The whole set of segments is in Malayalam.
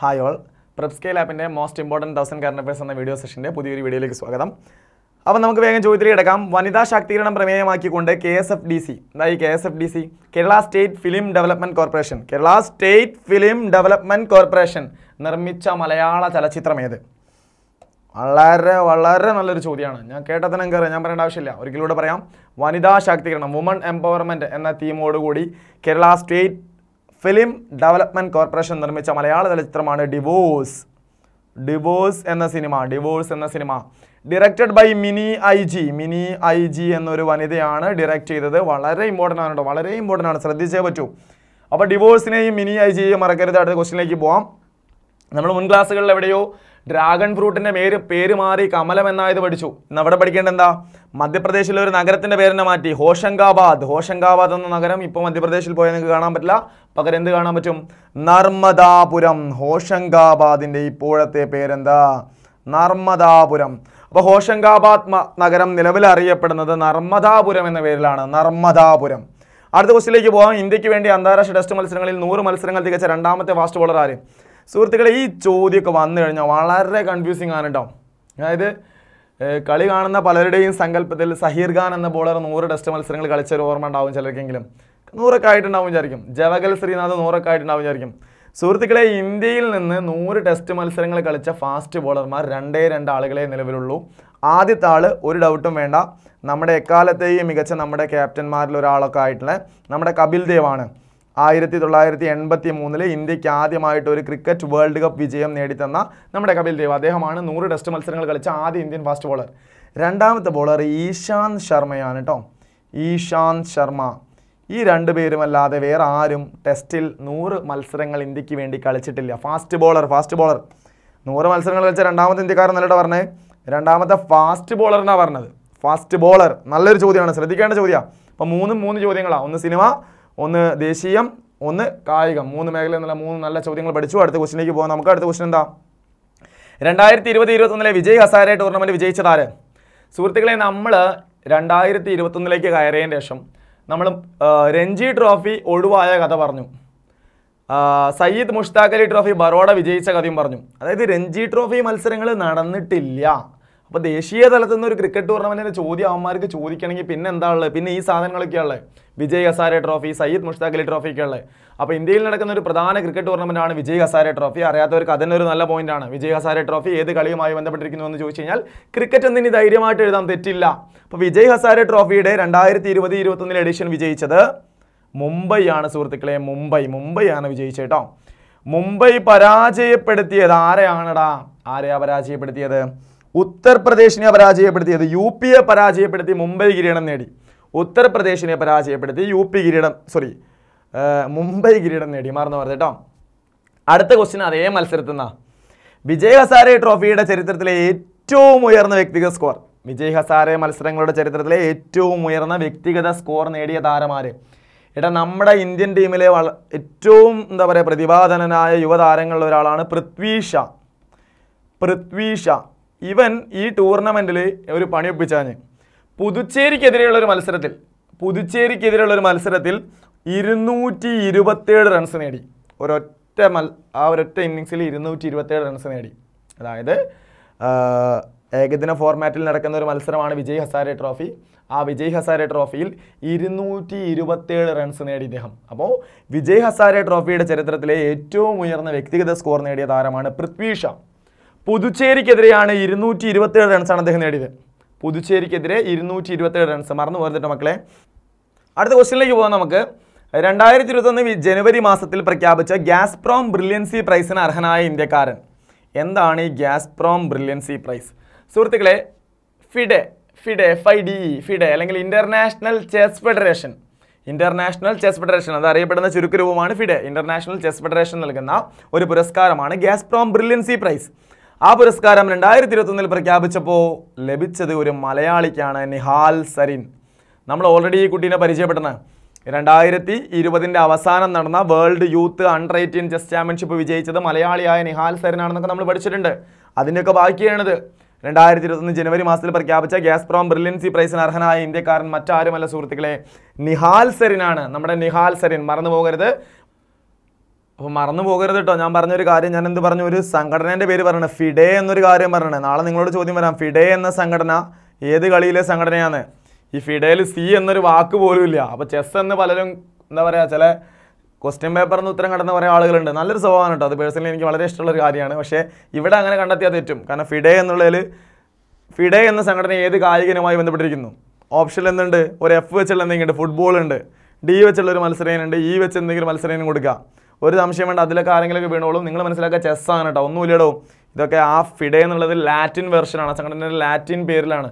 ഹായ് ഓൾ സ്കെയിൽ ആപ്പിൻ്റെ most important thousand current affairs എന്ന വീഡിയോ സെഷൻ്റെ പുതിയൊരു വീഡിയോയിലേക്ക് സ്വാഗതം അപ്പോൾ നമുക്ക് വേഗം ചോദ്യത്തിൽ എടുക്കാം വനിതാ ശാക്തീകരണം പ്രമേയമാക്കിക്കൊണ്ട് K S F D C അതായത് K S F D C Kerala State Film Development Corporation Kerala State Film Development Corporation നിർമ്മിച്ച മലയാള ചലച്ചിത്രം ഏത് വളരെ വളരെ നല്ലൊരു ചോദ്യമാണ് ഞാൻ കേട്ടതിന് എനിക്കറിയാം ഞാൻ പറയേണ്ട ആവശ്യമില്ല ഒരിക്കലൂടെ പറയാം വനിതാ ശാക്തീകരണം വുമൺ എംപവർമെൻറ്റ് എന്ന തീമോടുകൂടി Kerala State Film Development Corporation നിർമ്മിച്ച മലയാള ചലച്ചിത്രമാണ് ഡിവോഴ്സ് ഡിവോഴ്സ് എന്ന സിനിമ ഡിവോഴ്സ് എന്ന cinema directed by Mini I G Mini I G എന്നൊരു വനിതയാണ് ഡിറക്റ്റ് ചെയ്തത് വളരെ ഇമ്പോർട്ടൻ്റ് ആണ് കേട്ടോ വളരെ ഇമ്പോർട്ടൻ്റ് ആണ് ശ്രദ്ധിച്ചേ പറ്റൂ അപ്പോൾ ഡിവോഴ്സിനെയും മിനി ഐ ജിയെയും മറക്കരുത് അടുത്ത ക്വസ്റ്റിനിലേക്ക് പോവാം നമ്മൾ മുൻ ക്ലാസ്സുകളിൽ എവിടെയോ ഡ്രാഗൺ ഫ്രൂട്ടിൻ്റെ പേര് പേര് മാറി കമലം എന്നായത് പഠിച്ചു ഇന്ന് അവിടെ പഠിക്കേണ്ട എന്താ മധ്യപ്രദേശിലെ ഒരു നഗരത്തിൻ്റെ പേരിനെ മാറ്റി ഹോഷങ്കാബാദ് ഹോഷങ്കാബാദ് എന്ന നഗരം ഇപ്പോൾ മധ്യപ്രദേശിൽ പോയാൽ നിങ്ങൾക്ക് കാണാൻ പറ്റില്ല പകരം എന്ത് കാണാൻ പറ്റും നർമ്മദാപുരം ഹോഷങ്കാബാദിൻ്റെ ഇപ്പോഴത്തെ പേരെന്താ നർമ്മദാപുരം അപ്പോൾ ഹോഷങ്കാബാദ് നഗരം നിലവിൽ അറിയപ്പെടുന്നത് നർമ്മദാപുരം എന്ന പേരിലാണ് നർമ്മദാപുരം അടുത്ത ക്വസ്റ്റിലേക്ക് പോകാം ഇന്ത്യക്ക് വേണ്ടി അന്താരാഷ്ട്ര ടെസ്റ്റ് മത്സരങ്ങളിൽ നൂറ് മത്സരങ്ങൾ തികച്ച രണ്ടാമത്തെ ഫാസ്റ്റ് ബോളർ ആര് സുഹൃത്തുക്കളെ ഈ ചോദ്യമൊക്കെ വന്നു കഴിഞ്ഞാൽ വളരെ കൺഫ്യൂസിങ് ആണ് കേട്ടോ അതായത് കളി കാണുന്ന പലരുടെയും സങ്കല്പത്തിൽ സഹീർ ഖാൻ എന്ന ബോളർ നൂറ് ടെസ്റ്റ് മത്സരങ്ങൾ കളിച്ച ഒരു ഓർമ്മ ഉണ്ടാവും ചിലർക്കെങ്കിലും നൂറൊക്കെ ആയിട്ടുണ്ടാവും വിചാരിക്കും ജവഗൽ ശ്രീനാഥ് നൂറൊക്കെ ആയിട്ടുണ്ടാവും വിചാരിക്കും സുഹൃത്തുക്കളെ ഇന്ത്യയിൽ നിന്ന് നൂറ് ടെസ്റ്റ് മത്സരങ്ങൾ കളിച്ച ഫാസ്റ്റ് ബോളർമാർ രണ്ടേ രണ്ട് ആളുകളെ നിലവിലുള്ളൂ ആദ്യത്തെ ആൾ ഒരു ഡൗട്ടും വേണ്ട നമ്മുടെ എക്കാലത്തെയും മികച്ച നമ്മുടെ ക്യാപ്റ്റന്മാരിൽ ഒരാളൊക്കെ ആയിട്ടുള്ള നമ്മുടെ കപിൽ ദേവാണ് ആയിരത്തി തൊള്ളായിരത്തി എൺപത്തി മൂന്നിൽ ഇന്ത്യക്ക് ആദ്യമായിട്ട് ഒരു ക്രിക്കറ്റ് വേൾഡ് കപ്പ് വിജയം നേടിത്തന്ന നമ്മുടെ കപിൽ ദേവ് അദ്ദേഹമാണ് നൂറ് ടെസ്റ്റ് മത്സരങ്ങൾ കളിച്ച ആദ്യ ഇന്ത്യൻ ഫാസ്റ്റ് ബോളർ രണ്ടാമത്തെ ബോളർ ഈശാന്ത് ശർമ്മയാണ് കേട്ടോ ഈശാന്ത് ശർമ്മ ഈ രണ്ട് പേരുമല്ലാതെ വേറെ ആരും ടെസ്റ്റിൽ നൂറ് മത്സരങ്ങൾ ഇന്ത്യക്ക് വേണ്ടി കളിച്ചിട്ടില്ല ഫാസ്റ്റ് ബോളർ ഫാസ്റ്റ് ബോളർ നൂറ് മത്സരങ്ങൾ കളിച്ച രണ്ടാമത്തെ ഇന്ത്യക്കാരൻ എന്നിട്ട് പറഞ്ഞത് രണ്ടാമത്തെ ഫാസ്റ്റ് എന്നാണ് പറഞ്ഞത് ഫാസ്റ്റ് ബോളർ നല്ലൊരു ചോദ്യമാണ് ശ്രദ്ധിക്കേണ്ട ചോദ്യമാണ് അപ്പോൾ മൂന്നും മൂന്ന് ചോദ്യങ്ങളാണ് ഒന്ന് സിനിമ ഒന്ന് ദേശീയം ഒന്ന് കായികം മൂന്ന് മേഖല എന്നുള്ള മൂന്ന് നല്ല ചോദ്യങ്ങൾ പഠിച്ചു അടുത്ത ക്വസ്റ്റിനേക്ക് പോകാം നമുക്ക് അടുത്ത ക്വസ്റ്റൻ എന്താ രണ്ടായിരത്തി ഇരുപത്തി ഇരുപത്തൊന്നിലെ വിജയ് ഹസാരെ ടൂർണമെൻറ്റ് വിജയിച്ചതാര് സുഹൃത്തുക്കളെ നമ്മൾ രണ്ടായിരത്തി ഇരുപത്തൊന്നിലേക്ക് കയറിയതിന് ശേഷം നമ്മൾ രഞ്ജി ട്രോഫി ഒഴിവായ കഥ പറഞ്ഞു സയ്യിദ് മുഷ്താഖ് അലി ട്രോഫി ബറോഡ വിജയിച്ച കഥയും പറഞ്ഞു അതായത് രഞ്ജി ട്രോഫി മത്സരങ്ങൾ നടന്നിട്ടില്ല അപ്പോൾ ദേശീയ തലത്തിൽ നിന്ന് ഒരു ക്രിക്കറ്റ് ടൂർണമെൻറ്റിൻ്റെ ചോദ്യം അവന്മാർക്ക് ചോദിക്കണമെങ്കിൽ പിന്നെ എന്താ ഉള്ളത് പിന്നെ ഈ സാധനങ്ങളൊക്കെയുള്ളത് വിജയ് ഹസാരെ ട്രോഫി സയ്യിദ് മുഷ്താഖ് അലി ട്രോഫിയൊക്കെ ഉള്ളത് അപ്പോൾ ഇന്ത്യയിൽ നടക്കുന്ന ഒരു പ്രധാന ക്രിക്കറ്റ് ടൂർണമെൻറ്റാണ് വിജയ് ഹസാരെ ട്രോഫി അറിയാത്തവർക്ക് ഒരു നല്ല പോയിന്റാണ് വിജയ് ഹസാരെ ട്രോഫി ഏത് കളിയുമായി ബന്ധപ്പെട്ടിരിക്കുന്നു എന്ന് ചോദിച്ചു കഴിഞ്ഞാൽ ക്രിക്കറ്റ് ഒന്നിനി ധൈര്യമായിട്ട് എഴുതാം തെറ്റില്ല അപ്പോൾ വിജയ് ഹസാരെ ട്രോഫിയുടെ രണ്ടായിരത്തി ഇരുപത് ഇരുപത്തൊന്നിലെ എഡിഷൻ വിജയിച്ചത് മുംബൈയാണ് സുഹൃത്തുക്കളെ മുംബൈ മുംബൈയാണ് വിജയിച്ചത് കേട്ടോ മുംബൈ പരാജയപ്പെടുത്തിയത് ആരെയാണടാ ആരെയാ പരാജയപ്പെടുത്തിയത് ഉത്തർപ്രദേശിനെ പരാജയപ്പെടുത്തിയത് യു പിയെ പരാജയപ്പെടുത്തി മുംബൈ കിരീടം നേടി ഉത്തർപ്രദേശിനെ പരാജയപ്പെടുത്തി യു പി കിരീടം സോറി മുംബൈ കിരീടം നേടി മറന്നു പറഞ്ഞു കേട്ടോ അടുത്ത ക്വസ്റ്റ്യൻ അതേ മത്സരത്തിൽ നിന്നാണ് വിജയ് ഹസാരെ ട്രോഫിയുടെ ചരിത്രത്തിലെ ഏറ്റവും ഉയർന്ന വ്യക്തിഗത സ്കോർ വിജയ് ഹസാരെ മത്സരങ്ങളുടെ ചരിത്രത്തിലെ ഏറ്റവും ഉയർന്ന വ്യക്തിഗത സ്കോർ നേടിയ താരമാര് ഇട നമ്മുടെ ഇന്ത്യൻ ടീമിലെ വള ഏറ്റവും എന്താ പറയുക പ്രതിഭാധനനായ യുവതാരങ്ങളിൽ ഒരാളാണ് പൃഥ്വി ഷാ പൃഥ്വി ഷാ ഇവൻ ഈ ടൂർണമെൻറ്റിൽ ഒരു പണി ഒപ്പിച്ചാഞ്ഞ് പുതുച്ചേരിക്കെതിരെയുള്ള ഒരു മത്സരത്തിൽ പുതുച്ചേരിക്കെതിരെയുള്ള ഒരു മത്സരത്തിൽ ഇരുന്നൂറ്റി ഇരുപത്തേഴ് റൺസ് നേടി ഒരൊറ്റ മൽ ആ ഒരൊറ്റ ഇന്നിങ്സിൽ ഇരുന്നൂറ്റി ഇരുപത്തേഴ് റൺസ് നേടി അതായത് ഏകദിന ഫോർമാറ്റിൽ നടക്കുന്ന ഒരു മത്സരമാണ് വിജയ് ഹസാരെ ട്രോഫി ആ വിജയ് ഹസാരെ ട്രോഫിയിൽ ഇരുന്നൂറ്റി ഇരുപത്തേഴ് റൺസ് നേടി ഇദ്ദേഹം അപ്പോൾ വിജയ് ഹസാരെ ട്രോഫിയുടെ ചരിത്രത്തിലെ ഏറ്റവും ഉയർന്ന വ്യക്തിഗത സ്കോർ നേടിയ താരമാണ് പൃഥ്വി ഷാ പുതുച്ചേരിക്കെതിരെയാണ് ഇരുന്നൂറ്റി ഇരുപത്തേഴ് റൺസാണ് അദ്ദേഹം നേടിയത് പുതുച്ചേരിക്കെതിരെ ഇരുന്നൂറ്റി ഇരുപത്തേഴ് റൺസ് മറന്നു പോയിട്ട് മക്കളെ അടുത്ത ക്വസ്റ്റ്യനിലേക്ക് പോകാം നമുക്ക് രണ്ടായിരത്തി ഇരുപത്തൊന്ന് ജനുവരി മാസത്തിൽ പ്രഖ്യാപിച്ച ഗ്യാസ്പ്രോം ബ്രില്യൻസി പ്രൈസിന് അർഹനായ ഇന്ത്യക്കാരൻ എന്താണ് ഈ ഗ്യാസ്പ്രോം ബ്രില്യൻസി പ്രൈസ് സുഹൃത്തുക്കളെ FIDE FIDE I D FIDE അല്ലെങ്കിൽ international chess federation international chess federation അത് അറിയപ്പെടുന്ന ചുരുക്കരൂപമാണ് ഫിഡെ ഇന്റർനാഷണൽ ചെസ് ഫെഡറേഷൻ നൽകുന്ന ഒരു പുരസ്കാരമാണ് ഗ്യാസ്പ്രോം ബ്രില്യൻസി പ്രൈസ് ആ പുരസ്കാരം രണ്ടായിരത്തി ഇരുപത്തൊന്നിൽ പ്രഖ്യാപിച്ചപ്പോൾ ലഭിച്ചത് ഒരു മലയാളിക്കാണ് നിഹാൽ സരിൻ നമ്മൾ ഓൾറെഡി ഈ കുട്ടീനെ പരിചയപ്പെടുന്നത് രണ്ടായിരത്തി ഇരുപതിൻ്റെ അവസാനം നടന്ന world youth under eighteen chess championship വിജയിച്ചത് മലയാളിയായ നിഹാൽ സരിനാണെന്നൊക്കെ നമ്മൾ പഠിച്ചിട്ടുണ്ട് അതിൻ്റെയൊക്കെ ബാക്കിയാണിത് രണ്ടായിരത്തി ഇരുപത്തൊന്ന് ജനുവരി മാസത്തിൽ പ്രഖ്യാപിച്ച ഗ്യാസ് പ്രോം ബ്രില്യൻസി പ്രൈസിന് അർഹനായ ഇന്ത്യക്കാരൻ മറ്റാരുമല്ല സുഹൃത്തുക്കളെ നിഹാൽ സെറിനാണ് നമ്മുടെ നിഹാൽ സെറിൻ മറന്നു പോകരുത് അപ്പോൾ മറന്നു പോകരുത് കേട്ടോ ഞാൻ പറഞ്ഞൊരു കാര്യം ഞാൻ എന്ത് പറഞ്ഞു ഒരു സംഘടനേൻ്റെ പേര് പറയണേ ഫിഡേ എന്നൊരു കാര്യം പറയണേ നാളെ നിങ്ങളോട് ചോദ്യം വരാം ഫിഡേ എന്ന സംഘടന ഏത് കളിയിലെ സംഘടനയാണ് ഈ ഫിഡേയിൽ സി എന്നൊരു വാക്ക് പോലും ഇല്ല അപ്പോൾ ചെസ് എന്ന് പലരും എന്താ പറയുക ചില ക്വസ്റ്റ്യൻ പേപ്പറിൽ നിന്ന് ഉത്തരം കണ്ടെന്ന് പറയുന്ന ആളുകളുണ്ട് നല്ലൊരു സ്വഭാവമാണ് കേട്ടോ അത് പേഴ്സണലി എനിക്ക് വളരെ ഇഷ്ടമുള്ള ഒരു കാര്യമാണ് പക്ഷേ ഇവിടെ അങ്ങനെ കണ്ടെത്തിയാൽ തെറ്റും കാരണം ഫിഡെ എന്നുള്ളതിൽ ഫിഡെ എന്ന സംഘടന ഏത് കായികനുമായി ബന്ധപ്പെട്ടിരിക്കുന്നു ഓപ്ഷനിൽ എന്തുണ്ട് ഒരു എഫ് വെച്ചുള്ള എന്തെങ്കിലും ഉണ്ട് ഫുട്ബോൾ ഉണ്ട് ഡി വെച്ചുള്ള ഒരു മത്സരയിനുണ്ട് ഇ e വെച്ച് എന്തെങ്കിലും മത്സരയിനും കൊടുക്കുക ഒരു സംശയം വേണ്ട അതിലൊക്കെ ആരെങ്കിലുമൊക്കെ വീണോളും നിങ്ങൾ മനസ്സിലാക്കുക ചെസ്സാണ് കേട്ടോ ഒന്നുമില്ലടോ ഇതൊക്കെ ആ ഫിഡെ എന്നുള്ളത് ലാറ്റിൻ വെർഷനാണ് സംഘടനയുടെ ലാറ്റിൻ പേരിലാണ്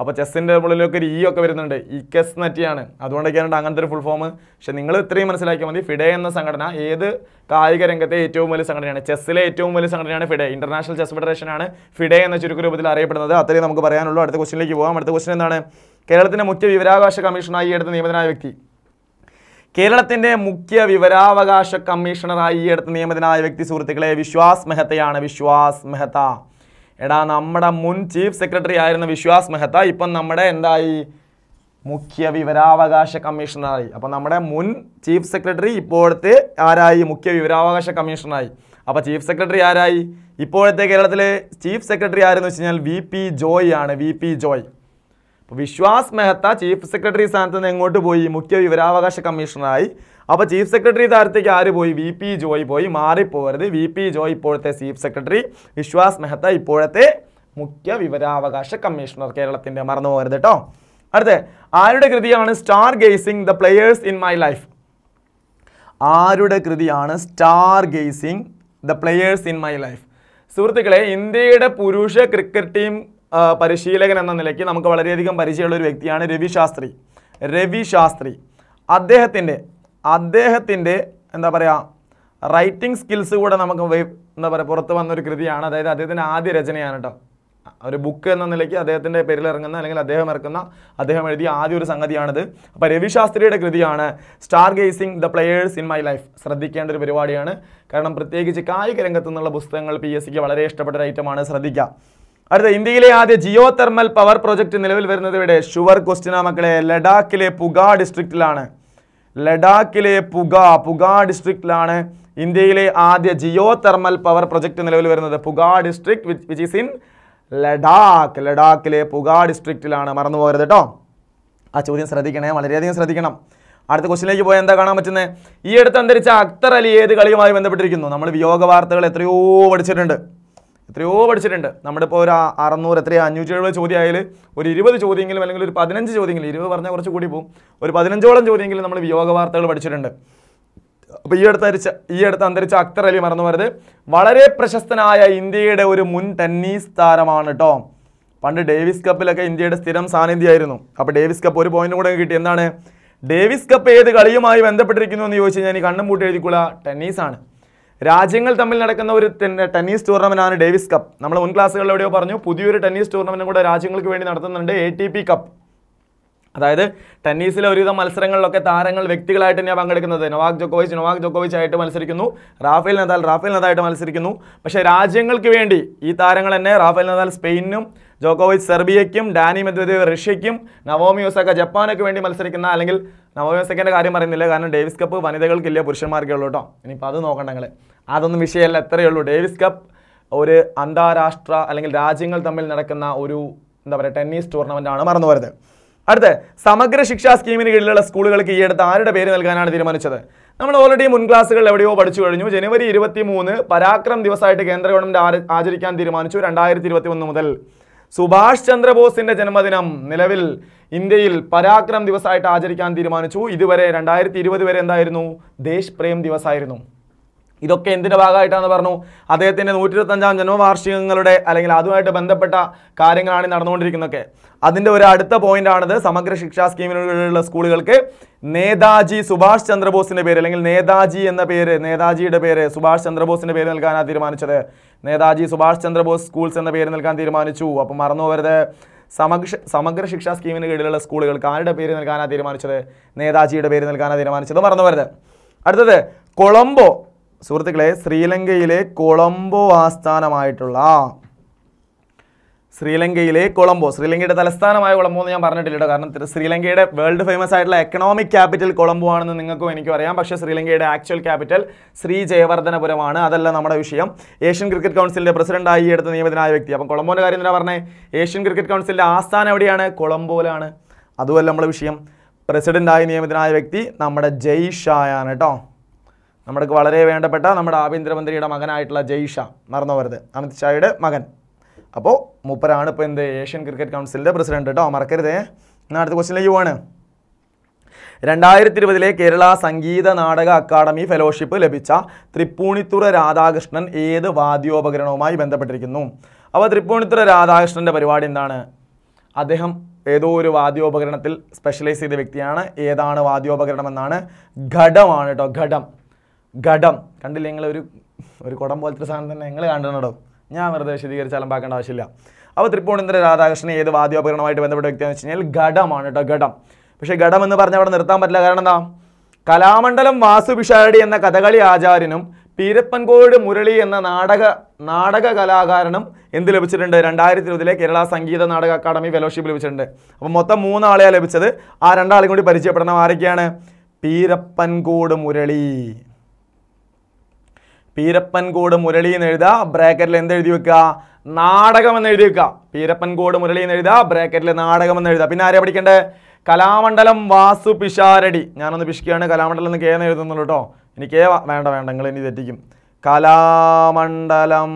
അപ്പോൾ ചെസ്സിൻ്റെ മുകളിലൊക്കെ ഒരു ഇ e ഒക്കെ വരുന്നുണ്ട് ഇ e കെസ് നറ്റിയാണ് അതുകൊണ്ടൊക്കെയാണ് അങ്ങനത്തെ ഒരു ഫുൾ ഫോം പക്ഷെ നിങ്ങൾ ഇത്രയും മനസ്സിലാക്കിയാൽ മതി ഫിഡെ എന്ന സംഘടന ഏത് കായിക രംഗത്തെ ഏറ്റവും വലിയ സംഘടനയാണ് ചെസ്സിലെ ഏറ്റവും വലിയ സംഘടനയാണ് ഫിഡെ ഇന്റർനാഷണൽ ചെസ് ഫെഡറേഷനാണ് ഫിഡെ എന്ന ചുരുക്കരൂപത്തിൽ അറിയപ്പെടുന്നത് അത്രയും നമുക്ക് പറയാനുള്ളൂ അടുത്ത ക്വസ്റ്റിനിലേക്ക് പോകാം അടുത്ത ക്വസ്റ്റൻ എന്താണ് കേരളത്തിൻ്റെ മുഖ്യ വിവരാവകാശ കമ്മീഷണറായി എടുത്ത നിയമിതനായ വ്യക്തി കേരളത്തിൻ്റെ മുഖ്യ വിവരാവകാശ കമ്മീഷണറായി എടുത്ത നിയമിതനായ വ്യക്തി സുഹൃത്തുക്കളെ വിശ്വാസ് മെഹത്തയാണ് വിശ്വാസ് മെഹത്ത എടാ നമ്മുടെ മുൻ ചീഫ് സെക്രട്ടറി ആയിരുന്ന വിശ്വാസ് മെഹത്ത ഇപ്പം നമ്മുടെ എന്തായി മുഖ്യ വിവരാവകാശ കമ്മീഷണറായി അപ്പോൾ നമ്മുടെ മുൻ ചീഫ് സെക്രട്ടറി ഇപ്പോഴത്തെ ആരായി മുഖ്യ വിവരാവകാശ കമ്മീഷണറായി അപ്പോൾ ചീഫ് സെക്രട്ടറി ആരായി ഇപ്പോഴത്തെ കേരളത്തിലെ ചീഫ് സെക്രട്ടറി ആരെന്ന് വെച്ച് കഴിഞ്ഞാൽ വി പി ജോയ് ആണ് വി പി ജോയ് അപ്പോൾ വിശ്വാസ് മെഹത്ത ചീഫ് സെക്രട്ടറി സ്ഥാനത്ത് നിന്ന് എങ്ങോട്ട് പോയി മുഖ്യ വിവരാവകാശ കമ്മീഷണറായി അപ്പോൾ ചീഫ് സെക്രട്ടറി താരത്തേക്ക് ആര് പോയി വി പി ജോയ് പോയി മാറിപ്പോകരുത് വി പി ജോയ് ഇപ്പോഴത്തെ ചീഫ് സെക്രട്ടറി വിശ്വാസ് മെഹത്ത ഇപ്പോഴത്തെ മുഖ്യ വിവരാവകാശ കമ്മീഷണർ കേരളത്തിൻ്റെ മറന്നു പോകരുത് കേട്ടോ അടുത്ത് ആരുടെ കൃതിയാണ് stargazing the players in my life ആരുടെ കൃതിയാണ് stargazing the players in my life സുഹൃത്തുക്കളെ ഇന്ത്യയുടെ പുരുഷ ക്രിക്കറ്റ് ടീം പരിശീലകൻ എന്ന നിലയ്ക്ക് നമുക്ക് വളരെയധികം പരിചയമുള്ള ഒരു വ്യക്തിയാണ് രവി ശാസ്ത്രി രവി ശാസ്ത്രി അദ്ദേഹത്തിൻ്റെ അദ്ദേഹത്തിൻ്റെ എന്താ പറയുക റൈറ്റിംഗ് സ്കിൽസ് കൂടെ നമുക്ക് എന്താ പറയുക പുറത്ത് വന്നൊരു കൃതിയാണ് അതായത് അദ്ദേഹത്തിൻ്റെ ആദ്യ രചനയാണ് കേട്ടോ ഒരു ബുക്ക് എന്ന നിലയ്ക്ക് അദ്ദേഹത്തിൻ്റെ പേരിൽ ഇറങ്ങുന്ന അല്ലെങ്കിൽ അദ്ദേഹം ഇറക്കുന്ന അദ്ദേഹം എഴുതിയ ആദ്യ ഒരു സംഗതിയാണിത് അപ്പോൾ രവിശാസ്ത്രിയുടെ കൃതിയാണ് stargazing the players in my life ശ്രദ്ധിക്കേണ്ട ഒരു പരിപാടിയാണ് കാരണം പ്രത്യേകിച്ച് കായിക രംഗത്തു നിന്നുള്ള പുസ്തകങ്ങൾ പി എസ് സിക്ക് വളരെ ഇഷ്ടപ്പെട്ട ഒരു ഐറ്റമാണ് ശ്രദ്ധിക്കുക അടുത്ത ഇന്ത്യയിലെ ആദ്യ ജിയോ തെർമൽ പവർ പ്രോജക്റ്റ് നിലവിൽ വരുന്നത് ഇവിടെ ഷുവർ ക്വസ്റ്റിനാ മക്കളെ ലഡാക്കിലെ പുഗ ഡിസ്ട്രിക്റ്റിലാണ് ലഡാക്കിലെ പുഗ പുഗ ഡിസ്ട്രിക്റ്റിലാണ് ഇന്ത്യയിലെ ആദ്യ ജിയോ തെർമൽ പവർ പ്രൊജക്ട് നിലവിൽ വരുന്നത് Puga district which is in Ladakh ലഡാക്കിലെ പുഗ ഡിസ്ട്രിക്റ്റിലാണ് മറന്നു പോകരുത് കേട്ടോ ആ ചോദ്യം ശ്രദ്ധിക്കണേ വളരെയധികം ശ്രദ്ധിക്കണം അടുത്ത ക്വസ്റ്റിനിലേക്ക് പോയാൽ എന്താ കാണാൻ പറ്റുന്നത് ഈ അടുത്ത് അന്തരിച്ച അക്തർ അലി ഏത് കളിയുമായി ബന്ധപ്പെട്ടിരിക്കുന്നു നമ്മൾ വിയോഗ വാർത്തകൾ എത്രയോ പഠിച്ചിട്ടുണ്ട് എത്രയോ പഠിച്ചിട്ടുണ്ട് നമ്മുടെ ഇപ്പോൾ ഒരു അറുന്നൂറ് എത്രയോ അഞ്ഞൂറ്റി എഴുപത് ചോദ്യമായാൽ ഒരു ഇരുപത് ചോദ്യമെങ്കിലും അല്ലെങ്കിൽ ഒരു പതിനഞ്ച് ചോദ്യമെങ്കിലും ഇരുപത് പറഞ്ഞാൽ കുറച്ച് കൂടി പോകും ഒരു പതിനഞ്ചോളം ചോദ്യമെങ്കിലും നമ്മൾ വിയോഗ വാർത്തകൾ പഠിച്ചിട്ടുണ്ട് അപ്പോൾ ഈ അരിച്ച ഈ അടുത്ത് അന്തരിച്ച അക്തർ അലി മറന്നു പറയുന്നത് വളരെ പ്രശസ്തനായ ഇന്ത്യയുടെ ഒരു മുൻ ടെന്നീസ് താരമാണ് കേട്ടോ പണ്ട് ഡേവിസ് കപ്പിലൊക്കെ ഇന്ത്യയുടെ സ്ഥിരം സാന്നിധ്യമായിരുന്നു അപ്പോൾ ഡേവിസ് കപ്പ് ഒരു പോയിന്റ് കൂടെ കിട്ടി എന്താണ് ഡേവിസ് കപ്പ് ഏത് കളിയുമായി ബന്ധപ്പെട്ടിരിക്കുന്നു എന്ന് ചോദിച്ചു കഴിഞ്ഞാൽ കണ്ണും പൂട്ടി എഴുതിക്കുള്ള ടെന്നീസാണ് രാജ്യങ്ങൾ തമ്മിൽ നടക്കുന്ന ഒരു ടെന്നീസ് ടൂർണമെൻ്റാണ് ഡേവിസ് കപ്പ് നമ്മൾ മുൻ ക്ലാസ്സുകളിൽ എവിടെയോ പറഞ്ഞു പുതിയൊരു ടെന്നീസ് ടൂർണമെൻറ്റും കൂടെ രാജ്യങ്ങൾക്ക് വേണ്ടി നടത്തുന്നുണ്ട് എ ടി പി കപ്പ് അതായത് ടെന്നീസിലെ ഒരുവിധം മത്സരങ്ങളിലൊക്കെ താരങ്ങൾ വ്യക്തികളായിട്ട് തന്നെയാണ് പങ്കെടുക്കുന്നത് നൊവാക് ജോക്കോവിച്ച് നൊവാക് ജോക്കോവിച്ച് ആയിട്ട് മത്സരിക്കുന്നു റാഫേൽ നദാൽ റാഫേൽ നദായിട്ട് മത്സരിക്കുന്നു പക്ഷേ രാജ്യങ്ങൾക്ക് വേണ്ടി ഈ താരങ്ങൾ തന്നെ റാഫേൽ നദാൽ സ്പെയിനും ജോക്കോവിച്ച് സെർബിയയ്ക്കും ഡാനി മെദ്വദേവ് റഷ്യയ്ക്കും നവോമി ഒസാക്ക ജപ്പാനൊക്കെ വേണ്ടി മത്സരിക്കുന്ന അല്ലെങ്കിൽ നവോത്സവത്തിൻ്റെ കാര്യം പറയുന്നില്ല കാരണം ഡേവിസ് കപ്പ് വനിതകൾക്കില്ല പുരുഷന്മാർക്കേ ഉള്ളൂ കേട്ടോ ഇനിയിപ്പോൾ അത് നോക്കണ്ടെങ്കിൽ അതൊന്നും വിഷയമല്ല എത്രയേ ഉള്ളൂ ഡേവിസ് കപ്പ് ഒരു അന്താരാഷ്ട്ര അല്ലെങ്കിൽ രാജ്യങ്ങൾ തമ്മിൽ നടക്കുന്ന ഒരു എന്താ പറയുക ടെന്നീസ് ടൂർണമെൻറ്റാണ് മറന്നു വരുന്നത് അടുത്ത് സമഗ്ര ശിക്ഷാ സ്കീമിന് കീഴിലുള്ള സ്കൂളുകൾക്ക് ഈ അടുത്ത് ആരുടെ പേര് നൽകാനാണ് തീരുമാനിച്ചത് നമ്മൾ ഓൾറെഡി മുൻ ക്ലാസ്സുകൾ എവിടെയോ പഠിച്ചു കഴിഞ്ഞു ജനുവരി ഇരുപത്തി മൂന്ന് പരാക്രം ദിവസമായിട്ട് കേന്ദ്ര ഗവൺമെൻറ് ആചരിക്കാൻ തീരുമാനിച്ചു രണ്ടായിരത്തി ഇരുപത്തി മുതൽ സുഭാഷ് ചന്ദ്രബോസിന്റെ ജന്മദിനം നിലവിൽ ഇന്ത്യയിൽ പരാക്രം ദിവസമായിട്ട് ആചരിക്കാൻ തീരുമാനിച്ചു ഇതുവരെ രണ്ടായിരത്തി ഇരുപത് വരെ എന്തായിരുന്നു ദേശ് പ്രേം ദിവസമായിരുന്നു ഇതൊക്കെ എന്തിൻ്റെ ഭാഗമായിട്ടാണ് പറഞ്ഞു അദ്ദേഹത്തിൻ്റെ നൂറ്റിരുപത്തഞ്ചാം ജന്മവാർഷികങ്ങളുടെ അല്ലെങ്കിൽ അതുമായിട്ട് ബന്ധപ്പെട്ട കാര്യങ്ങളാണ് നടന്നുകൊണ്ടിരിക്കുന്നതൊക്കെ അതിൻ്റെ ഒരു അടുത്ത പോയിൻ്റാണത് സമഗ്ര ശിക്ഷാ സ്കീമിലുള്ള സ്കൂളുകൾക്ക് നേതാജി സുഭാഷ് ചന്ദ്രബോസിൻ്റെ പേര് അല്ലെങ്കിൽ നേതാജി എന്ന പേര് നേതാജിയുടെ പേര് സുഭാഷ് ചന്ദ്രബോസിൻ്റെ പേര് നൽകാനാണ് തീരുമാനിച്ചത് നേതാജി സുഭാഷ് ചന്ദ്രബോസ് സ്കൂൾസ് എന്ന പേര് നൽകാൻ തീരുമാനിച്ചു അപ്പം മറന്നുപോകരുത് സമഗ്ര സമഗ്ര ശിക്ഷാ സ്കീമിന് കീഴിലുള്ള സ്കൂളുകൾക്ക് ആരുടെ പേര് നൽകാനാണ് തീരുമാനിച്ചത് നേതാജിയുടെ പേര് നൽകാനാണ് തീരുമാനിച്ചത് മറന്നുപോരുത് അടുത്തത് കൊളംബോ സുഹൃത്തുക്കളെ ശ്രീലങ്കയിലെ കൊളംബോ ആസ്ഥാനമായിട്ടുള്ള ശ്രീലങ്കയിലെ കൊളംബോ ശ്രീലങ്കയുടെ തലസ്ഥാനമായ കൊളംബോ എന്ന് ഞാൻ പറഞ്ഞിട്ടില്ല കാരണം ശ്രീലങ്കയുടെ വേൾഡ് ഫേമസ് ആയിട്ടുള്ള എക്കണോമിക് ക്യാപിറ്റൽ കൊളംബോ ആണെന്ന് നിങ്ങൾക്കും എനിക്കും അറിയാം പക്ഷേ ശ്രീലങ്കയുടെ ആക്ച്വൽ ക്യാപിറ്റൽ ശ്രീ ജയവർദ്ധനപുരമാണ് അതല്ല നമ്മുടെ വിഷയം ഏഷ്യൻ ക്രിക്കറ്റ് കൗൺസിലിൻ്റെ പ്രസിഡന്റായി എടുത്ത നിയമിതനായ വ്യക്തി അപ്പം കൊളംബോൻ്റെ കാര്യം എന്താ പറഞ്ഞത് ഏഷ്യൻ ക്രിക്കറ്റ് കൗൺസിലിൻ്റെ ആസ്ഥാനം എവിടെയാണ് കൊളംബോയിലാണ് അതുമല്ല നമ്മുടെ വിഷയം പ്രസിഡൻ്റായി നിയമിതനായ വ്യക്തി നമ്മുടെ ജയ് ഷായാണ് കേട്ടോ നമ്മൾക്ക് വളരെ വേണ്ടപ്പെട്ട നമ്മുടെ ആഭ്യന്തരമന്ത്രിയുടെ മകനായിട്ടുള്ള ജയ് ഷാ മറന്നു പോരുത് അമിത്ഷായുടെ മകൻ അപ്പോൾ മൂപ്പരാണ് ഇപ്പോൾ എന്ത് ഏഷ്യൻ ക്രിക്കറ്റ് കൗൺസിലിൻ്റെ പ്രസിഡന്റ് കേട്ടോ മറക്കരുത് എന്നാൽ അടുത്ത ക്വസ്റ്റിനിലേക്ക് പോവാണ് രണ്ടായിരത്തി ഇരുപതിലെ കേരള സംഗീത നാടക അക്കാദമി ഫെലോഷിപ്പ് ലഭിച്ച തൃപ്പൂണിത്തുറ രാധാകൃഷ്ണൻ ഏത് വാദ്യോപകരണവുമായി ബന്ധപ്പെട്ടിരിക്കുന്നു അപ്പോൾ തൃപ്പൂണിത്തുറ രാധാകൃഷ്ണൻ്റെ പരിപാടി എന്താണ് അദ്ദേഹം ഏതോ ഒരു വാദ്യോപകരണത്തിൽ സ്പെഷ്യലൈസ് ചെയ്ത വ്യക്തിയാണ് ഏതാണ് വാദ്യോപകരണം എന്നാണ് ഘടമാണ് കേട്ടോ ഘടം ഘടം കണ്ടില്ലേ നിങ്ങളൊരു ഒരു കുടം പോലത്തെ സാധനം തന്നെ നിങ്ങൾ കണ്ടിട്ടുണ്ടോ ഞാൻ വെറുതെ വിശദീകരിച്ച് അലമ്പാക്കേണ്ട ആവശ്യമില്ല അപ്പോൾ തൃപ്പൂണിന്ദ്ര രാധാകൃഷ്ണൻ ഏത് വാദ്യോപകരണമായിട്ട് ബന്ധപ്പെട്ട വ്യക്തിയാണെന്ന് വെച്ച് കഴിഞ്ഞാൽ ഘടമാണ് കേട്ടോ ഘടം പക്ഷേ ഘടം എന്ന് പറഞ്ഞാൽ അവിടെ നിർത്താൻ പറ്റില്ല കാരണം എന്താ കലാമണ്ഡലം വാസു എന്ന കഥകളി ആചാര്യനും പീരപ്പൻകോട് മുരളി എന്ന നാടക നാടക കലാകാരനും എന്ത് ലഭിച്ചിട്ടുണ്ട് രണ്ടായിരത്തി ഇരുപതിലെ കേരള സംഗീത നാടക അക്കാദമി ഫെലോഷിപ്പ് ലഭിച്ചിട്ടുണ്ട് അപ്പോൾ മൊത്തം മൂന്നാളെയാണ് ലഭിച്ചത് ആ രണ്ടാളെയും കൂടി പരിചയപ്പെടണം ആരൊക്കെയാണ് പീരപ്പൻകോട് മുരളി പീരപ്പൻകോട് മുരളി എന്ന് എഴുതുക ബ്രാക്കറ്റിൽ എന്ത് എഴുതി വെക്കുക നാടകം എന്ന് എഴുതി വെക്കുക പീരപ്പൻകോട് മുരളി എന്ന് എഴുതുക ബ്രാക്കറ്റിൽ നാടകം എന്ന് എഴുതുക പിന്നെ ആരെയാണ് പഠിക്കേണ്ടത് കലാമണ്ഡലം വാസു പിഷാരടി ഞാനൊന്ന് പിഷിക്കുകയാണ് കലാമണ്ഡലം എന്ന് കെ എന്ന് എഴുതുന്നുള്ളൂ കേട്ടോ ഇനി കെ വേണ്ട വേണ്ട നിങ്ങൾ ഇനി തെറ്റിക്കും കലാമണ്ഡലം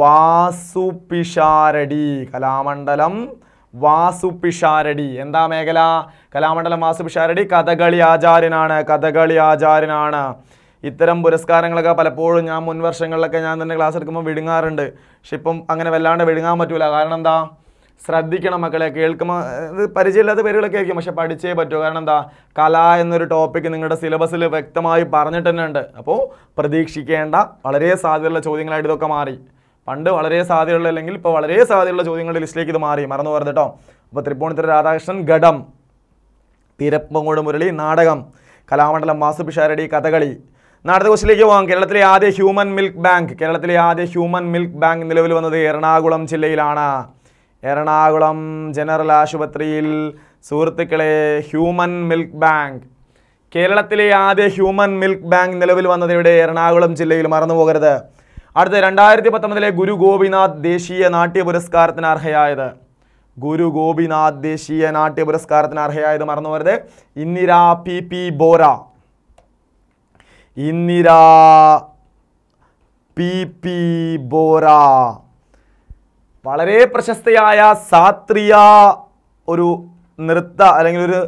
വാസുപിഷാരടി കലാമണ്ഡലം വാസുപിഷാരടി എന്താ മേഖല കലാമണ്ഡലം വാസുപിഷാരടി കഥകളി ആചാര്യനാണ് കഥകളി ആചാര്യനാണ് ഇത്തരം പുരസ്കാരങ്ങളൊക്കെ പലപ്പോഴും ഞാൻ മുൻ വർഷങ്ങളിലൊക്കെ ഞാൻ തന്നെ ക്ലാസ് എടുക്കുമ്പോൾ വിടുങ്ങാറുണ്ട് പക്ഷെ ഇപ്പം അങ്ങനെ വല്ലാണ്ട് വിടുങ്ങാൻ പറ്റൂല കാരണം എന്താ ശ്രദ്ധിക്കണം മക്കളെ കേൾക്കുമ്പോൾ ഇത് പരിചയമില്ലാത്ത പേരുകളൊക്കെ ആയിരിക്കും പക്ഷെ പഠിച്ചേ പറ്റൂ കാരണം എന്താ കല എന്നൊരു ടോപ്പിക് നിങ്ങളുടെ സിലബസിൽ വ്യക്തമായി പറഞ്ഞിട്ട് തന്നെ ഉണ്ട് അപ്പോൾ പ്രതീക്ഷിക്കേണ്ട വളരെ സാധ്യതയുള്ള ചോദ്യങ്ങളായിട്ട് ഇതൊക്കെ മാറി പണ്ട് വളരെ സാധ്യതയുള്ള അല്ലെങ്കിൽ ഇപ്പോൾ വളരെ സാധ്യതയുള്ള ചോദ്യങ്ങളുടെ ലിസ്റ്റിലേക്ക് ഇത് മാറി മറന്നു പറഞ്ഞു കേട്ടോ അപ്പോൾ തൃപ്പൂണിത്തുറ രാധാകൃഷ്ണൻ ഘടം തീരപ്പങ്ങോട് മുരളി നാടകം കലാമണ്ഡലം വാസുപിഷാരടി കഥകളി നാടത്തെ ക്വസ്റ്റിലേക്ക് പോകാം കേരളത്തിലെ ആദ്യ ഹ്യൂമൻ മിൽക്ക് ബാങ്ക് കേരളത്തിലെ ആദ്യ ഹ്യൂമൻ മിൽക്ക് ബാങ്ക് നിലവിൽ വന്നത് എറണാകുളം ജില്ലയിലാണ് എറണാകുളം ജനറൽ ആശുപത്രിയിൽ സുഹൃത്തുക്കളെ ഹ്യൂമൻ മിൽക്ക് ബാങ്ക് കേരളത്തിലെ ആദ്യ ഹ്യൂമൻ മിൽക്ക് ബാങ്ക് നിലവിൽ വന്നത് ഇവിടെ എറണാകുളം ജില്ലയിൽ മറന്നു പോകരുത് അടുത്ത രണ്ടായിരത്തി പത്തൊമ്പതിലെ ഗുരു ഗോപിനാഥ് ദേശീയ നാട്യ പുരസ്കാരത്തിന് അർഹയായത് ഗുരു ഗോപിനാഥ് ദേശീയ നാട്യ പുരസ്കാരത്തിന് അർഹയായത് മറന്നു പോകരുത് Indira P P Bora Indira P P Bora വളരെ പ്രശസ്തയായ സാത്രിയ ഒരു നൃത്ത അല്ലെങ്കിൽ ഒരു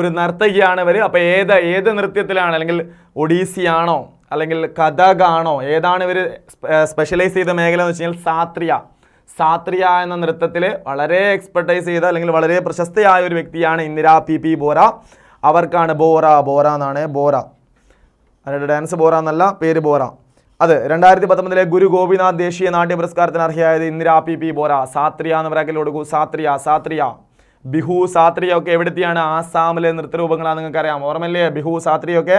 ഒരു നർത്തകിയാണ് ഇവർ അപ്പോൾ ഏത് ഏത് നൃത്യത്തിലാണ് അല്ലെങ്കിൽ ഒഡീസിയാണോ അല്ലെങ്കിൽ കഥകാണോ ഏതാണ് ഇവർ സ്പെഷ്യലൈസ് ചെയ്ത മേഖല എന്ന് വെച്ച് കഴിഞ്ഞാൽ സാത്രിയ സാത്രിയ എന്ന നൃത്തത്തിൽ വളരെ എക്സ്പെർട്ടൈസ് ചെയ്ത അല്ലെങ്കിൽ വളരെ പ്രശസ്തയായ ഒരു വ്യക്തിയാണ് ഇന്ദിര പി പി ബോറ അവർക്കാണ് ബോറ ബോറ എന്നാണ് ബോറ അതിൻ്റെ ഡാൻസ് ബോറ എന്നല്ല പേര് ബോറ അത് രണ്ടായിരത്തി പത്തൊമ്പതിലെ ഗുരു ഗോപിനാഥ് ദേശീയ നാട്യ പുരസ്കാരത്തിന് അർഹയായത് ഇന്ദിരാ പി പി ബോറ സാത്രിയ എന്ന് പറയാൻ കൊടുക്കൂ സാത്രിയ സാത്രിയ ബിഹു സാത്രിയ ഒക്കെ എവിടുത്തെയാണ് ആസാമിലെ നൃത്തരൂപങ്ങളാണ് നിങ്ങൾക്കറിയാം ഓർമ്മയില്ലേ ബിഹു സാത്രിയൊക്കെ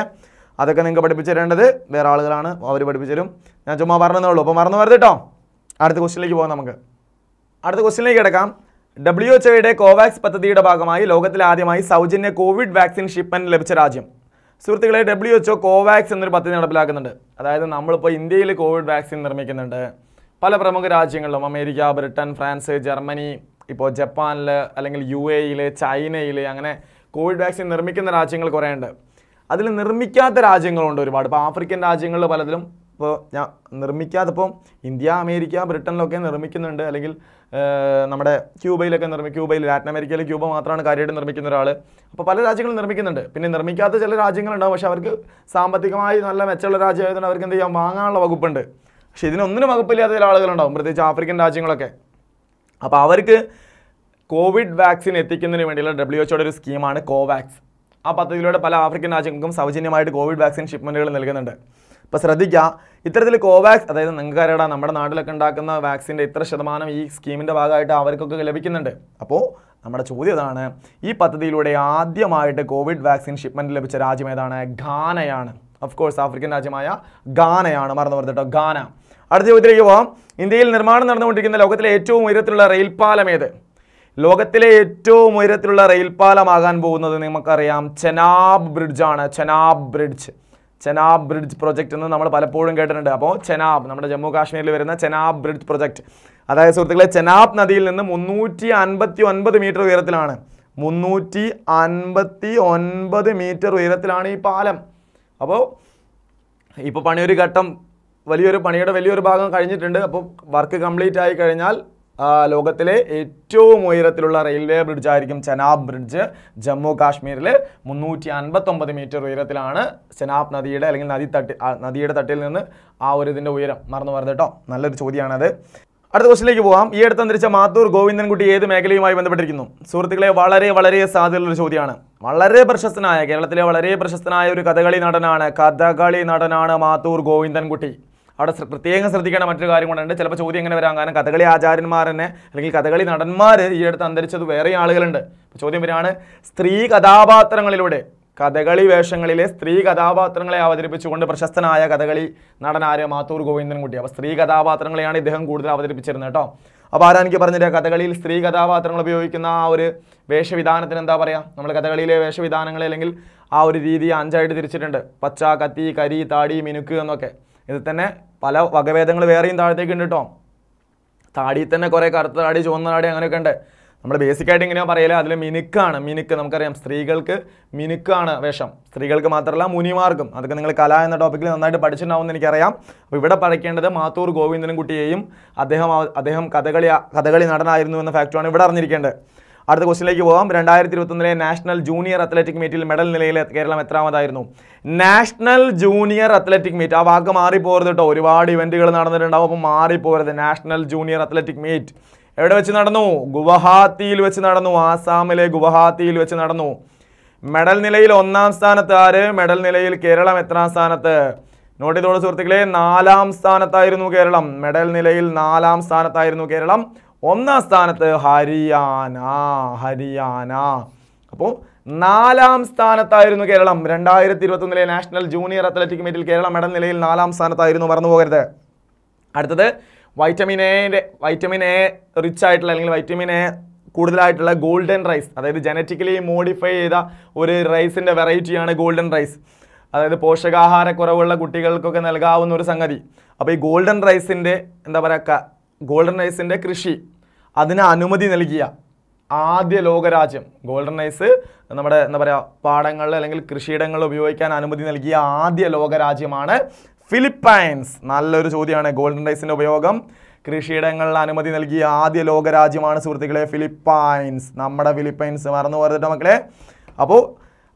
അതൊക്കെ നിങ്ങൾക്ക് പഠിപ്പിച്ചു വേറെ ആളുകളാണ് അവർ പഠിപ്പിച്ചു ഞാൻ ചുമ്മാ പറഞ്ഞതേ ഉള്ളൂ അപ്പോൾ മറന്നു വരുത് കേട്ടോ അടുത്ത ക്വസ്റ്റിനിലേക്ക് പോകാം നമുക്ക് അടുത്ത ക്വസ്റ്റിനിലേക്ക് കിടക്കാം ഡബ്ല്യു എച്ച് ഒയുടെ കോവാക്സ് പദ്ധതിയുടെ ഭാഗമായി ലോകത്തിൽ ആദ്യമായി സൗജന്യ കോവിഡ് വാക്സിൻ ഷിപ്മെൻറ്റ് ലഭിച്ച രാജ്യം സുഹൃത്തുക്കളെ ഡബ്ല്യു എച്ച്ഒ കോവാക്സ് എന്നൊരു പദ്ധതി നടപ്പിലാക്കുന്നുണ്ട് അതായത് നമ്മളിപ്പോൾ ഇന്ത്യയിൽ കോവിഡ് വാക്സിൻ നിർമ്മിക്കുന്നുണ്ട് പല പ്രമുഖ രാജ്യങ്ങളിലും അമേരിക്ക ബ്രിട്ടൻ ഫ്രാൻസ് ജർമ്മനി ഇപ്പോൾ ജപ്പാനിൽ അല്ലെങ്കിൽ യു എയിൽ ചൈനയിൽ അങ്ങനെ കോവിഡ് വാക്സിൻ നിർമ്മിക്കുന്ന രാജ്യങ്ങൾ കുറേ ഉണ്ട് അതിൽ നിർമ്മിക്കാത്ത രാജ്യങ്ങളുണ്ട് ഒരുപാട് ഇപ്പോൾ ആഫ്രിക്കൻ രാജ്യങ്ങളിൽ പലതിലും ഇപ്പോൾ ഞാൻ നിർമ്മിക്കാതെ ഇന്ത്യ അമേരിക്ക ബ്രിട്ടനിലൊക്കെ നിർമ്മിക്കുന്നുണ്ട് അല്ലെങ്കിൽ നമ്മുടെ ക്യൂബയിലൊക്കെ നിർമ്മി ക്യൂബയിൽ ലാറ്റിൻ അമേരിക്കയിൽ ക്യൂബ മാത്രമാണ് കാര്യമായിട്ട് നിർമ്മിക്കുന്ന ഒരാൾ അപ്പോൾ പല രാജ്യങ്ങളും നിർമ്മിക്കുന്നുണ്ട് പിന്നെ നിർമ്മിക്കാത്ത ചില രാജ്യങ്ങളുണ്ടാവും പക്ഷേ അവർക്ക് സാമ്പത്തികമായി നല്ല മെച്ചമുള്ള രാജ്യമായതുകൊണ്ട് അവർക്ക് എന്ത് ചെയ്യാം വാങ്ങാനുള്ള വകുപ്പുണ്ട് പക്ഷേ ഇതിനൊന്നിനും വകുപ്പില്ലാത്ത ചില ആളുകളുണ്ടാവും പ്രത്യേകിച്ച് ആഫ്രിക്കൻ രാജ്യങ്ങളൊക്കെ അപ്പോൾ അവർക്ക് കോവിഡ് വാക്സിൻ എത്തിക്കുന്നതിന് വേണ്ടിയുള്ള ഡബ്ല്യു എച്ച്ഒയുടെ ഒരു സ്കീമാണ് കോവാക്സ് ആ പദ്ധതിയിലൂടെ പല ആഫ്രിക്കൻ രാജ്യങ്ങൾക്കും സൗജന്യമായിട്ട് കോവിഡ് വാക്സിൻ ഷിപ്മെൻറ്റുകൾ നൽകുന്നുണ്ട് അപ്പോൾ ശ്രദ്ധിക്കുക ഇത്തരത്തിൽ കോവാക്സ് അതായത് നിങ്ങൾക്കറിയാം നമ്മുടെ നാട്ടിലൊക്കെ ഉണ്ടാക്കുന്ന വാക്സിൻ്റെ ഇത്ര ശതമാനം ഈ സ്കീമിൻ്റെ ഭാഗമായിട്ട് അവർക്കൊക്കെ ലഭിക്കുന്നുണ്ട് അപ്പോൾ നമ്മുടെ ചോദ്യം അതാണ് ഈ പദ്ധതിയിലൂടെ ആദ്യമായിട്ട് കോവിഡ് വാക്സിൻ ഷിപ്മെൻറ്റ് ലഭിച്ച രാജ്യം ഏതാണ് ഗാനയാണ് ഓഫ് കോഴ്സ് ആഫ്രിക്കൻ രാജ്യമായ ഗാനയാണ് മറന്നു കേട്ടോ ഗാന അടുത്ത ചോദ്യത്തിലേക്ക് പോവാം ഇന്ത്യയിൽ നിർമ്മാണം നടന്നുകൊണ്ടിരിക്കുന്ന ലോകത്തിലെ ഏറ്റവും ഉയരത്തിലുള്ള റെയിൽപാലം ഏത് ലോകത്തിലെ ഏറ്റവും ഉയരത്തിലുള്ള റെയിൽപാലമാകാൻ പോകുന്നത് നമുക്കറിയാം ചെനാബ് ബ്രിഡ്ജാണ് Chenab bridge Chenab bridge project എന്ന് നമ്മൾ പലപ്പോഴും കേട്ടിട്ടുണ്ട് അപ്പോൾ ചെനാബ് നമ്മുടെ ജമ്മു കാശ്മീരിൽ വരുന്ന ചെനാബ് ബ്രിഡ്ജ് പ്രോജക്റ്റ് അതായത് സുഹൃത്തുക്കളെ ചെനാബ് നദിയിൽ നിന്ന് മുന്നൂറ്റി അൻപത്തി ഒൻപത് മീറ്റർ ഉയരത്തിലാണ് മുന്നൂറ്റി അൻപത്തി ഒൻപത് മീറ്റർ ഉയരത്തിലാണ് ഈ പാലം അപ്പോൾ ഇപ്പോൾ പണിയൊരു ഘട്ടം വലിയൊരു പണിയുടെ വലിയൊരു ഭാഗം കഴിഞ്ഞിട്ടുണ്ട് അപ്പോൾ വർക്ക് കംപ്ലീറ്റ് ആയി കഴിഞ്ഞാൽ ലോകത്തിലെ ഏറ്റവും ഉയരത്തിലുള്ള റെയിൽവേ ബ്രിഡ്ജ് ആയിരിക്കും ചെനാബ് ബ്രിഡ്ജ് ജമ്മു കാശ്മീരിൽ മുന്നൂറ്റി അൻപത്തൊമ്പത് മീറ്റർ ഉയരത്തിലാണ് ചെനാബ് നദിയുടെ അല്ലെങ്കിൽ നദി തട്ടി നദിയുടെ തട്ടിൽ നിന്ന് ആ ഒരു ഇതിൻ്റെ ഉയരം മറന്നു പറഞ്ഞത് കേട്ടോ നല്ലൊരു ചോദ്യമാണത് അടുത്ത ക്വസ്റ്റിലേക്ക് പോകാം ഈ അടുത്ത് അന്തരിച്ച മാത്തൂർ ഗോവിന്ദൻകുട്ടി ഏത് മേഖലയുമായി ബന്ധപ്പെട്ടിരിക്കുന്നു സുഹൃത്തുക്കളെ വളരെ വളരെ സാധ്യതയുള്ളൊരു ചോദ്യമാണ് വളരെ പ്രശസ്തനായ കേരളത്തിലെ വളരെ പ്രശസ്തനായ ഒരു കഥകളി നടനാണ് കഥകളി നടനാണ് മാത്തൂർ ഗോവിന്ദൻകുട്ടി അവിടെ പ്രത്യേകം ശ്രദ്ധിക്കേണ്ട മറ്റൊരു കാര്യം കൊണ്ടുണ്ട് ചിലപ്പോൾ ചോദ്യം എങ്ങനെ വരാൻ കാരണം കഥകളി ആചാര്യന്മാരെന്നെ അല്ലെങ്കിൽ കഥകളി നടന്മാർ ഈ അടുത്ത് അന്തരിച്ചത് വേറെ ആളുകളുണ്ട് ചോദ്യം വരികയാണ് സ്ത്രീ കഥാപാത്രങ്ങളിലൂടെ കഥകളി വേഷങ്ങളിലെ സ്ത്രീ കഥാപാത്രങ്ങളെ അവതരിപ്പിച്ചുകൊണ്ട് പ്രശസ്തനായ കഥകളി നടനായ മാത്തൂർ ഗോവിന്ദൻകുട്ടി അപ്പോൾ സ്ത്രീ കഥാപാത്രങ്ങളെയാണ് ഇദ്ദേഹം കൂടുതൽ അവതരിപ്പിച്ചിരുന്നത് കേട്ടോ അപ്പോൾ ആരാ എനിക്ക് കഥകളിയിൽ സ്ത്രീ കഥാപാത്രങ്ങൾ ഉപയോഗിക്കുന്ന ആ ഒരു വേഷവിധാനത്തിന് എന്താ പറയുക നമ്മൾ കഥകളിയിലെ വേഷവിധാനങ്ങളെ അല്ലെങ്കിൽ ആ ഒരു രീതി അഞ്ചായിട്ട് തിരിച്ചിട്ടുണ്ട് പച്ച കത്തി കരി താടി മിനുക്ക് എന്നൊക്കെ ഇതിൽ തന്നെ പല വകഭേദങ്ങൾ വേറെയും താഴത്തേക്ക് ഉണ്ട് കേട്ടോ താടി തന്നെ കുറേ കറുത്ത താടി ചുവന്ന താടി അങ്ങനെയൊക്കെ ഉണ്ട് നമ്മൾ ബേസിക്കായിട്ട് ഇങ്ങനെ പറയില്ല അതിൽ മിനുക്കാണ് മിനുക്ക് നമുക്കറിയാം സ്ത്രീകൾക്ക് മിനുക്കാണ് വേഷം സ്ത്രീകൾക്ക് മാത്രമല്ല മുനിമാർക്കും അതൊക്കെ നിങ്ങൾ കല എന്ന ടോപ്പിക്കിൽ നന്നായിട്ട് പഠിച്ചിട്ടുണ്ടാവും എന്ന് എനിക്കറിയാം അപ്പോൾ ഇവിടെ പഠിക്കേണ്ടത് മാത്തൂർ ഗോവിന്ദനും കുട്ടിയെയും അദ്ദേഹം അദ്ദേഹം കഥകളി കഥകളി നടനായിരുന്നു എന്ന ഫാക്റ്റുമാണ് ഇവിടെ അറിഞ്ഞിരിക്കേണ്ടത് അടുത്ത ക്വസ്റ്റിനിലേക്ക് പോകാം രണ്ടായിരത്തി ഇരുപത്തൊന്നിലെ നാഷണൽ ജൂനിയർ അത്ലറ്റിക് മീറ്റിൽ മെഡൽ നിലയിൽ കേരളം എത്രാമതായിരുന്നു നാഷണൽ ജൂനിയർ അത്ലറ്റിക് മീറ്റ് ആ വാക്ക് മാറിപ്പോരുത് കേട്ടോ ഒരുപാട് ഇവൻറ്റുകൾ നടന്നിട്ടുണ്ടാവും അപ്പോൾ മാറിപ്പോരുത് നാഷണൽ ജൂനിയർ അത്ലറ്റിക് മീറ്റ് എവിടെ വെച്ച് നടന്നു ഗുവഹാത്തിയിൽ വെച്ച് നടന്നു ആസാമിലെ ഗുവഹാത്തിയിൽ വെച്ച് നടന്നു മെഡൽ നിലയിൽ ഒന്നാം സ്ഥാനത്ത് ആര് മെഡൽ നിലയിൽ കേരളം എത്രാം സ്ഥാനത്ത് നോട്ട് ചെയ്തോളൂ സുഹൃത്തുക്കളെ നാലാം സ്ഥാനത്തായിരുന്നു കേരളം മെഡൽ നിലയിൽ നാലാം സ്ഥാനത്തായിരുന്നു കേരളം ഒന്നാം സ്ഥാനത്ത് ഹരിയാന ഹരിയാന അപ്പോൾ നാലാം സ്ഥാനത്തായിരുന്നു കേരളം രണ്ടായിരത്തി ഇരുപത്തൊന്നിലെ നാഷണൽ ജൂനിയർ അത്ലറ്റിക് മീറ്റിൽ കേരളം മെഡൽ നിലയിൽ നാലാം സ്ഥാനത്തായിരുന്നു മറന്നു പോകരുത് അടുത്തത് വൈറ്റമിൻ എൻ്റെ വൈറ്റമിൻ എ റിച്ച് ആയിട്ടുള്ള അല്ലെങ്കിൽ വൈറ്റമിൻ എ കൂടുതലായിട്ടുള്ള ഗോൾഡൻ റൈസ് അതായത് ജനറ്റിക്കലി മോഡിഫൈ ചെയ്ത ഒരു റൈസിൻ്റെ വെറൈറ്റിയാണ് ഗോൾഡൻ റൈസ് അതായത് പോഷകാഹാരക്കുറവുള്ള കുട്ടികൾക്കൊക്കെ നൽകാവുന്ന ഒരു സംഗതി അപ്പോൾ ഈ ഗോൾഡൻ റൈസിൻ്റെ എന്താ പറയുക ഗോൾഡൻ റൈസിൻ്റെ കൃഷി അതിന് അനുമതി നൽകിയ ആദ്യ ലോകരാജ്യം ഗോൾഡൻ ഐസ് നമ്മുടെ എന്താ പറയുക പാടങ്ങളിൽ അല്ലെങ്കിൽ കൃഷിയിടങ്ങളിൽ ഉപയോഗിക്കാൻ അനുമതി നൽകിയ ആദ്യ ലോകരാജ്യമാണ് ഫിലിപ്പൈൻസ് നല്ലൊരു ചോദ്യമാണ് ഗോൾഡൻ ഐസിൻ്റെ ഉപയോഗം കൃഷിയിടങ്ങളിൽ അനുമതി നൽകിയ ആദ്യ ലോകരാജ്യമാണ് സുഹൃത്തുക്കളെ ഫിലിപ്പൈൻസ് നമ്മുടെ ഫിലിപ്പൈൻസ് മറന്നു പോരുന്നിട്ട് മക്കളെ അപ്പോൾ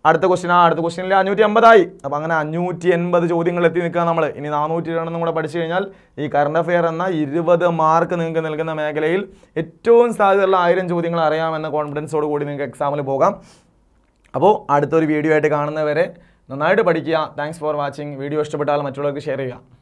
അടുത്ത ക്വസ്റ്റ്യൻ ആ അടുത്ത ക്വസ്റ്റിനിൽ അഞ്ഞൂറ്റി അമ്പതായി അപ്പോൾ അങ്ങനെ അഞ്ഞൂറ്റി എൺപത് ചോദ്യങ്ങൾ എത്തി നിൽക്കുക നമ്മൾ ഇനി നാനൂറ്റി രണ്ടെന്നും കൂടെ പഠിച്ചു കഴിഞ്ഞാൽ ഈ കറണ്ട് അഫെയർ എന്ന ഇരുപത് മാർക്ക് നിങ്ങൾക്ക് നൽകുന്ന മേഖലയിൽ ഏറ്റവും സാധ്യതയുള്ള ആയിരം ചോദ്യങ്ങൾ അറിയാമെന്ന കോൺഫിഡൻസോട് കൂടി നിങ്ങൾക്ക് എക്സാമിൽ പോകാം അപ്പോൾ അടുത്തൊരു വീഡിയോ ആയിട്ട് കാണുന്നവരെ നന്നായിട്ട് പഠിക്കുക താങ്ക്സ് ഫോർ വാച്ചിങ് വീഡിയോ ഇഷ്ടപ്പെട്ടാൽ മറ്റുള്ളവർക്ക് ഷെയർ ചെയ്യുക